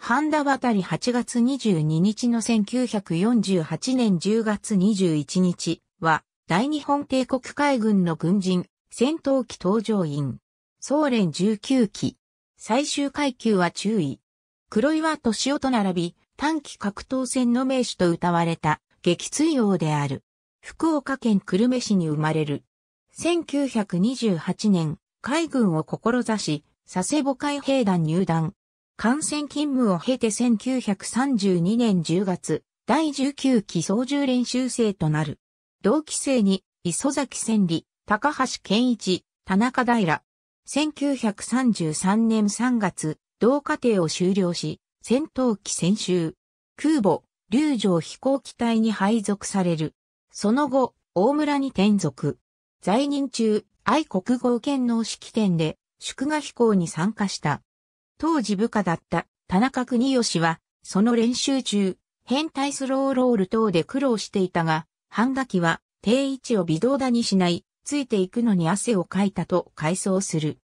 ハンダ渡り8月22日の1948年10月21日は、大日本帝国海軍の軍人、戦闘機搭乗員。総連19機。最終階級は注意。黒岩敏夫と並び、短期格闘戦の名手と歌われた、激追王である。福岡県久留米市に生まれる。1928年、海軍を志し、佐世保海兵団入団。感染勤務を経て1932年10月、第19期操縦練習生となる。同期生に、磯崎千里、高橋健一、田中平。1933年3月、同課程を終了し、戦闘機専修。空母、竜城飛行機隊に配属される。その後、大村に転属。在任中、愛国号圏の式典で、祝賀飛行に参加した。当時部下だった田中邦義は、その練習中、変態スローロール等で苦労していたが、ンガキは定位置を微動だにしない、ついていくのに汗をかいたと回想する。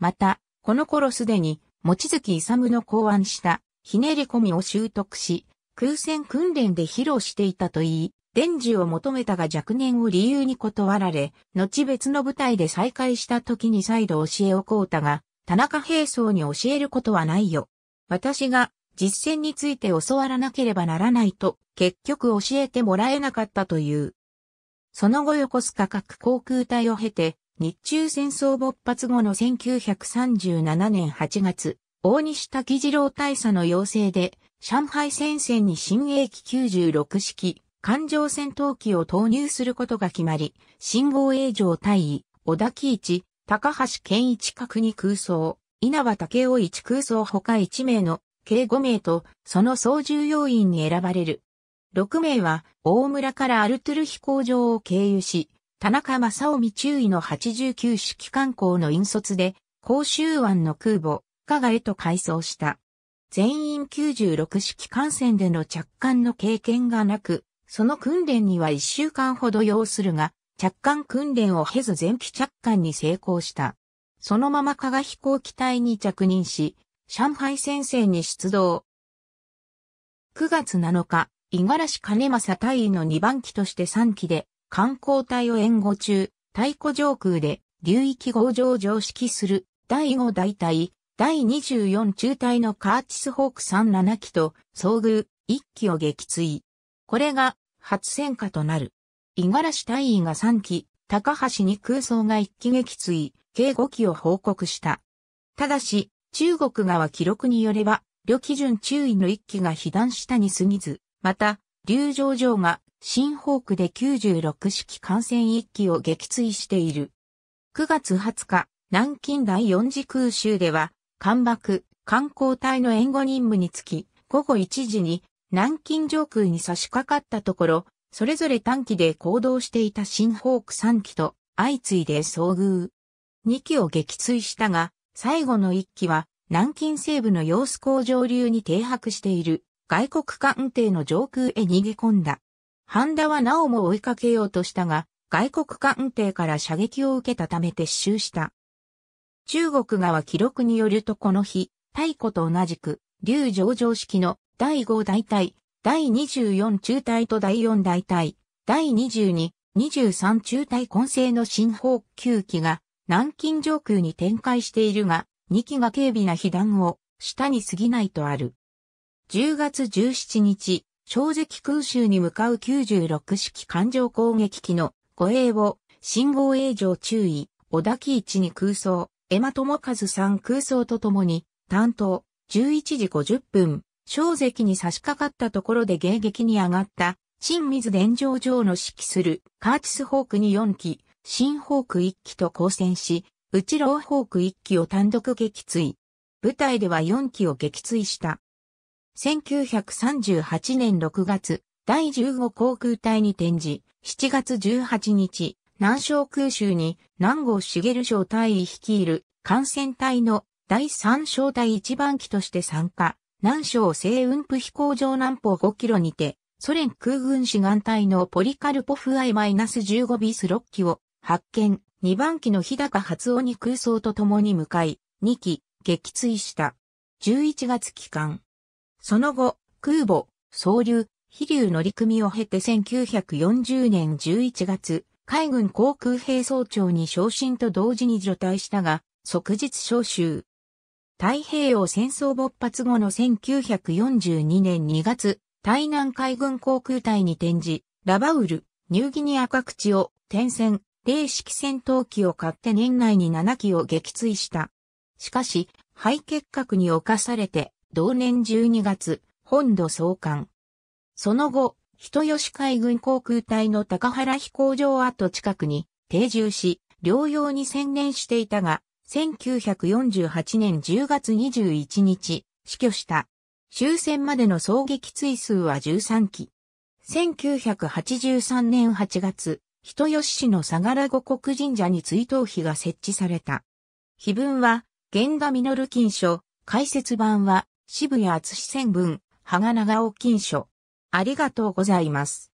また、この頃すでに、望月勇の考案したひねり込みを習得し、空戦訓練で披露していたといい、伝授を求めたが若年を理由に断られ、後別の舞台で再会した時に再度教えをこうたが、田中平層に教えることはないよ。私が実践について教わらなければならないと、結局教えてもらえなかったという。その後横須賀核航空隊を経て、日中戦争勃発後の1937年8月、大西滝次郎大佐の要請で、上海戦線に新鋭機96式、艦上戦闘機を投入することが決まり、新号衛城大尉、小田木一、高橋健一角に空想、稲葉武雄一空想他1名の計5名とその総重要員に選ばれる。6名は大村からアルトゥル飛行場を経由し、田中正臣中尉の89式艦校の引率で、甲州湾の空母、加賀へと改装した。全員96式艦船での着艦の経験がなく、その訓練には1週間ほど要するが、着艦訓練を経ず前期着艦に成功した。そのまま加賀飛行機隊に着任し、上海戦線に出動。9月7日、五十嵐兼正隊員の2番機として3機で、観光隊を援護中、太鼓上空で流域合上上識する第5大隊、第24中隊のカーチスホーク37機と遭遇1機を撃墜。これが初戦火となる。五十嵐大尉が3機、高橋に空想が1機撃墜、計5機を報告した。ただし、中国側記録によれば、旅基準注意の1機が被弾したに過ぎず、また、竜上城が新ホークで96式艦船1機を撃墜している。9月20日、南京第四次空襲では、艦爆、観光隊の援護任務につき、午後1時に南京上空に差し掛かったところ、それぞれ短期で行動していた新ホーク3機と相次いで遭遇。2機を撃墜したが、最後の1機は南京西部の様子工上流に停泊している外国艦艇の上空へ逃げ込んだ。ハンダはなおも追いかけようとしたが、外国艦艇から射撃を受けたため撤収した。中国側記録によるとこの日、太古と同じく、竜上場式の第5大隊第24中隊と第4大隊、第22、23中隊混成の新砲9機が南京上空に展開しているが、2機が軽微な被弾を下に過ぎないとある。10月17日、正直空襲に向かう96式艦上攻撃機の護衛を信号営上注意、小田木一に空想、江間智和さん空想とともに担当、11時50分、小関に差し掛かったところで迎撃に上がった、新水伝承上の指揮するカーチスホークに4機、新ホーク1機と交戦し、内ローホーク1機を単独撃墜。部隊では4機を撃墜した。1938年6月、第15航空隊に転じ、7月18日、南昌空襲に南郷茂省隊員率いる艦船隊の第3小隊1番機として参加。南昌西雲府飛行場南方5キロにて、ソ連空軍志願隊のポリカルポフ I-15 ビス6機を発見、2番機の日高初鬼空想と共に向かい、2機、撃墜した。11月期間。その後、空母、総流、飛竜乗組を経て1940年11月、海軍航空兵総長に昇進と同時に除隊したが、即日召集。太平洋戦争勃発後の1942年2月、台南海軍航空隊に転じ、ラバウル、ニューギニア各地を転戦、零式戦闘機を買って年内に7機を撃墜した。しかし、肺結核に侵されて、同年12月、本土送還。その後、人吉海軍航空隊の高原飛行場跡近くに定住し、療養に専念していたが、1948年10月21日、死去した。終戦までの葬撃追数は13機。1983年8月、人吉市の相良五国神社に追悼碑が設置された。碑文は、源田実金書、解説版は、渋谷厚史戦文、羽賀長尾金書。ありがとうございます。